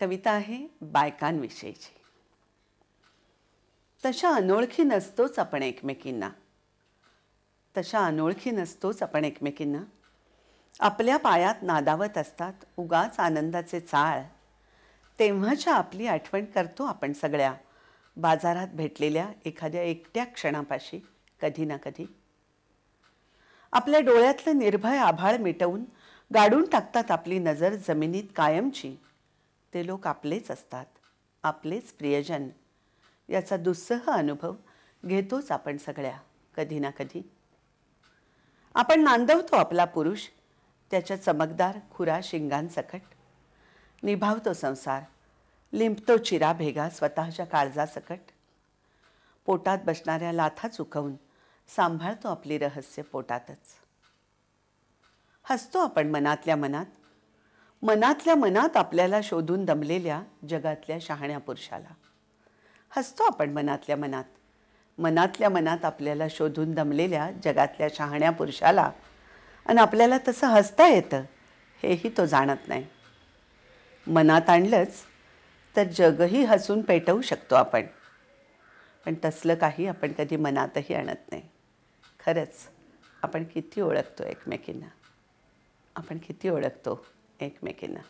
कविता आहे बायकांविषयीची तशा अनोळखी नसतोच आपण एकमेकींना तशा अनोळखी नसतोच आपण एकमेकींना आपल्या पायात नादावत असतात उगाच आनंदाचे चाळ तेव्हाच्या आपली आठवण करतो आपण सगळ्या बाजारात भेटलेल्या एखाद्या एकट्या क्षणापाशी कधी ना कधी आपल्या डोळ्यातलं निर्भय आभाळ मिटवून गाडून टाकतात आपली नजर जमिनीत कायमची ते लोक आपलेच असतात आपलेच प्रियजन याचा दुस्सह अनुभव घेतोच आपण सगळ्या कधी ना कधी आपण नांदवतो आपला पुरुष त्याच्या चमकदार खुरा शिंगांसकट निभावतो संसार लिंपतो चिरा भेगा स्वतःच्या काळजासकट पोटात बसणाऱ्या लाथा चुकवून सांभाळतो आपली रहस्य पोटातच हसतो आपण मनातल्या मनात मनातल्या मनात आपल्याला शोधून दमलेल्या जगातल्या शहाण्या पुरुषाला हसतो आपण मनातल्या मनात मनातल्या मनात आपल्याला शोधून दमलेल्या जगातल्या शहाण्या पुरुषाला आणि आपल्याला तसं हसता येतं हेही तो जाणत नाही मनात आणलंच तर जगही हसून पेटवू शकतो आपण पण तसलं काही आपण कधी मनातही आणत नाही खरंच आपण किती ओळखतो एकमेकींना आपण किती ओळखतो ekmekini.